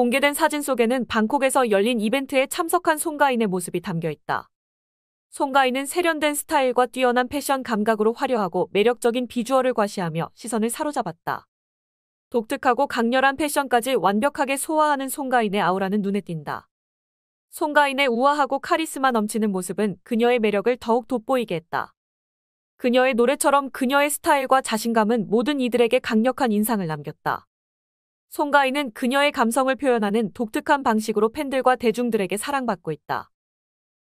공개된 사진 속에는 방콕에서 열린 이벤트에 참석한 송가인의 모습이 담겨 있다. 송가인은 세련된 스타일과 뛰어난 패션 감각으로 화려하고 매력적인 비주얼을 과시하며 시선을 사로잡았다. 독특하고 강렬한 패션까지 완벽하게 소화하는 송가인의 아우라는 눈에 띈다. 송가인의 우아하고 카리스마 넘치는 모습은 그녀의 매력을 더욱 돋보이게 했다. 그녀의 노래처럼 그녀의 스타일과 자신감은 모든 이들에게 강력한 인상을 남겼다. 송가인은 그녀의 감성을 표현하는 독특한 방식으로 팬들과 대중들에게 사랑받고 있다.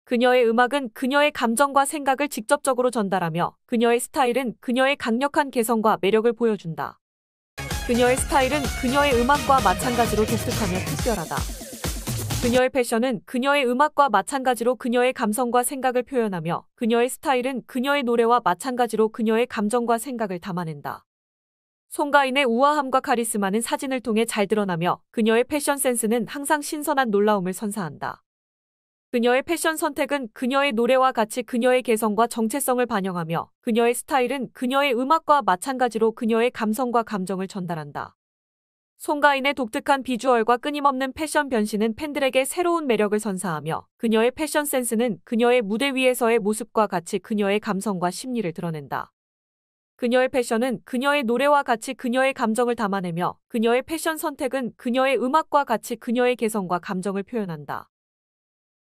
그녀의 음악은 그녀의 감정과 생각을 직접적으로 전달하며 그녀의 스타일은 그녀의 강력한 개성과 매력을 보여준다. 그녀의 스타일은 그녀의 음악과 마찬가지로 독특하며 특별하다. 그녀의 패션은 그녀의 음악과 마찬가지로 그녀의 감성과 생각을 표현하며 그녀의 스타일은 그녀의 노래와 마찬가지로 그녀의 감정과 생각을 담아낸다. 송가인의 우아함과 카리스마는 사진을 통해 잘 드러나며 그녀의 패션 센스는 항상 신선한 놀라움을 선사한다. 그녀의 패션 선택은 그녀의 노래와 같이 그녀의 개성과 정체성을 반영하며 그녀의 스타일은 그녀의 음악과 마찬가지로 그녀의 감성과 감정을 전달한다. 송가인의 독특한 비주얼과 끊임없는 패션 변신은 팬들에게 새로운 매력을 선사하며 그녀의 패션 센스는 그녀의 무대 위에서의 모습과 같이 그녀의 감성과 심리를 드러낸다. 그녀의 패션은 그녀의 노래와 같이 그녀의 감정을 담아내며 그녀의 패션 선택은 그녀의 음악과 같이 그녀의 개성과 감정을 표현한다.